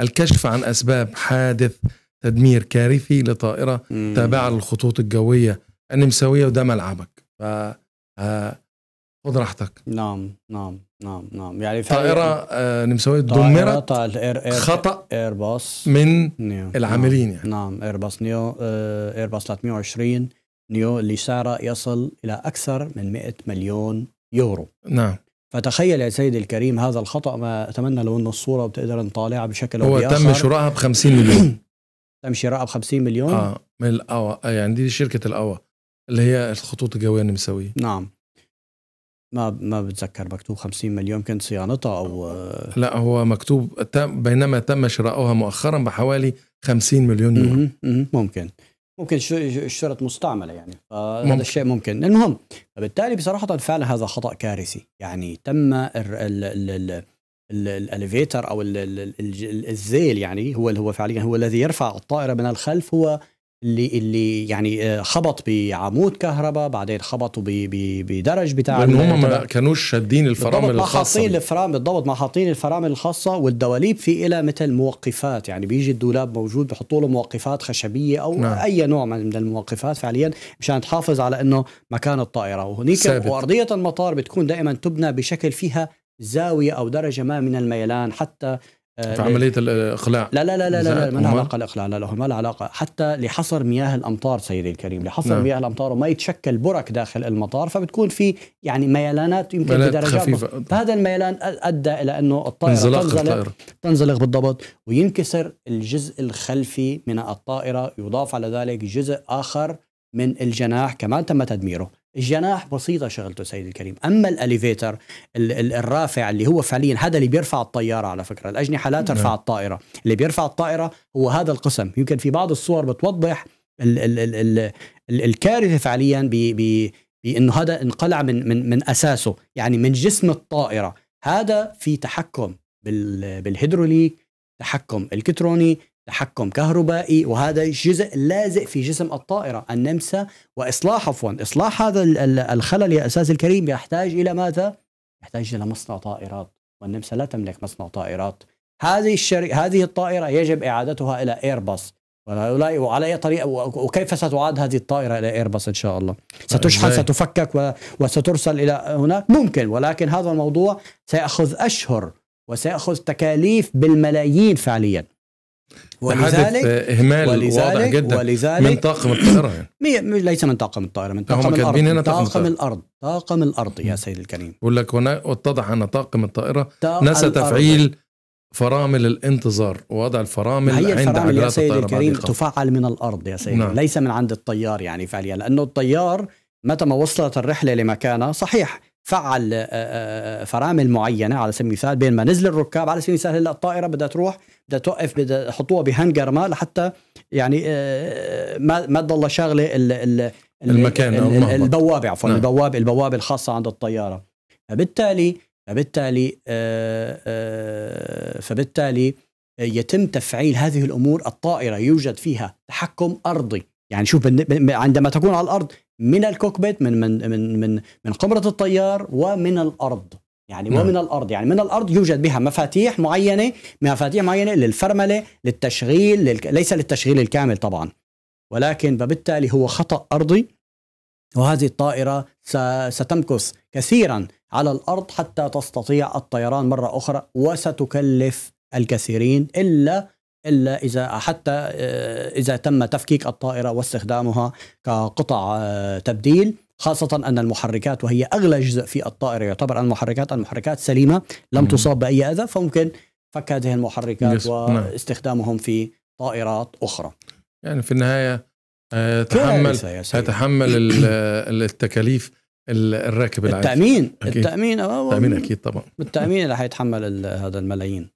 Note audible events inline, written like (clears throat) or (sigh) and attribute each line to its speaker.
Speaker 1: الكشف عن أسباب حادث تدمير كارثي لطائرة تابعة للخطوط الجوية النمساوية وده ملعبك ف آه، خد راحتك نعم نعم نعم نعم يعني طائرة آه نمساوية دمرت خطأ ايرباص من نيو. نعم. العاملين نعم. يعني نعم ايرباص نيو آه ايرباص 320 نيو اللي سعره يصل إلى أكثر من 100 مليون يورو نعم فتخيل يا سيدي الكريم هذا الخطا ما اتمنى لو ان الصوره بتقدر نطالعها بشكل هو تم شرائها ب 50 مليون (clears throat) تم شرائها ب 50 مليون اه من الاوا آه، يعني دي شركه الاوا اللي هي الخطوط الجويه النمساويه نعم ما ما بتذكر مكتوب 50 مليون كانت صيانتها او آه، لا هو مكتوب تم بينما تم شراؤها مؤخرا بحوالي 50 مليون يورو ممكن ممكن الشرط مستعمله يعني هذا الشيء ممكن المهم فبالتالي بصراحه فعلا هذا خطا كارثي يعني تم الاليفيتر او الذيل يعني هو هو فعليا هو الذي يرفع الطائره من الخلف هو اللي اللي يعني آه، خبط بعمود كهرباء بعدين خبطوا بدرج بتاع لان هم ما كانوش شادين الفرامل الخاصه حاطين الفرامل بالضبط ما حاطين الفرامل الخاصه والدواليب في إلى مثل موقفات يعني بيجي الدولاب موجود بحطوا له موقفات خشبيه او نعم. اي نوع من الموقفات فعليا مشان تحافظ على انه مكان الطائره وهنيك وارضيه المطار بتكون دائما تبنى بشكل فيها زاويه او درجه ما من الميلان حتى آه، في عملية الإقلاع لا لا لا لا, لا, لا ما لها علاقة الإقلاع لا لا ما لها علاقة حتى لحصر مياه الأمطار سيدي الكريم لحصر نعم. مياه الأمطار وما يتشكل برك داخل المطار فبتكون في يعني ميلانات يمكن بدرجات خفيفة. فهذا الميلان أدى إلى أنه الطائرة انزلاق تنزلق الطائرة. تنزلق بالضبط وينكسر الجزء الخلفي من الطائرة يضاف على ذلك جزء آخر من الجناح كمان تم تدميره الجناح بسيطة شغلته سيد الكريم أما الأليفيتر الرافع اللي هو فعليا هذا اللي بيرفع الطيارة على فكرة الأجنحة لا نعم. ترفع الطائرة اللي بيرفع الطائرة هو هذا القسم يمكن في بعض الصور بتوضح ال ال ال ال ال الكارثة فعليا بأنه هذا انقلع من, من, من أساسه يعني من جسم الطائرة هذا في تحكم بالهيدروليك تحكم الكتروني تحكم كهربائي وهذا جزء لازق في جسم الطائرة النمسا وإصلاح عفوا إصلاح هذا الخلل يا أساس الكريم يحتاج إلى ماذا؟ يحتاج إلى مصنع طائرات والنمسا لا تملك مصنع طائرات هذه الشركة هذه الطائرة يجب إعادتها إلى إيرباص وعلى أي طريقة وكيف ستعاد هذه الطائرة إلى إيرباص إن شاء الله ستشحن ستفكك وسترسل إلى هناك ممكن ولكن هذا الموضوع سيأخذ أشهر وسيأخذ تكاليف بالملايين فعلياً ولذلك آه، اهمال ولذلك جدا ولذلك من طاقم الطائره يعني. ليس من طاقم الطائره من طاقم الارض هنا طاقم, طاقم الارض طاقم الارض يا سيدي الكريم بقول لك هنا اتضح ان طاقم الطائره نسى تفعيل فرامل الانتظار ووضع الفرامل هي الفرامل يا سيدي الكريم تفعل من الارض يا سيدي نعم. ليس من عند الطيار يعني فعليا لانه الطيار متى ما وصلت الرحله لمكانها صحيح فعل آه، آه، آه، فرامل معينه على سبيل المثال بينما نزل الركاب على سبيل المثال هلا الطائره بدها تروح بدها توقف بدها يحطوها بهنجر ما لحتى يعني ما ما تضل شاغله المكان البوابه عفوا نعم. البوابه البوابه الخاصه عند الطياره فبالتالي فبالتالي فبالتالي يتم تفعيل هذه الامور الطائره يوجد فيها تحكم ارضي يعني شوف عندما تكون على الارض من الكوكبيت من من من من من قمره الطيار ومن الارض يعني نعم. ومن الارض يعني من الارض يوجد بها مفاتيح معينه مفاتيح معينه للفرمله للتشغيل للك... ليس للتشغيل الكامل طبعا ولكن فبالتالي هو خطا ارضي وهذه الطائره ستمكث كثيرا على الارض حتى تستطيع الطيران مره اخرى وستكلف الكثيرين الا الا اذا حتى آه، اذا تم تفكيك الطائره واستخدامها كقطع آه، تبديل خاصة أن المحركات وهي أغلى جزء في الطائرة يعتبر المحركات المحركات سليمة لم تصاب بأي أذى فممكن فك هذه المحركات نعم. واستخدامهم في طائرات أخرى يعني في النهاية آه، تحمل يتحمل التكاليف الراكب العادي التأمين أكيد. التأمين التأمين أكيد طبعا التأمين اللي حيتحمل هذا الملايين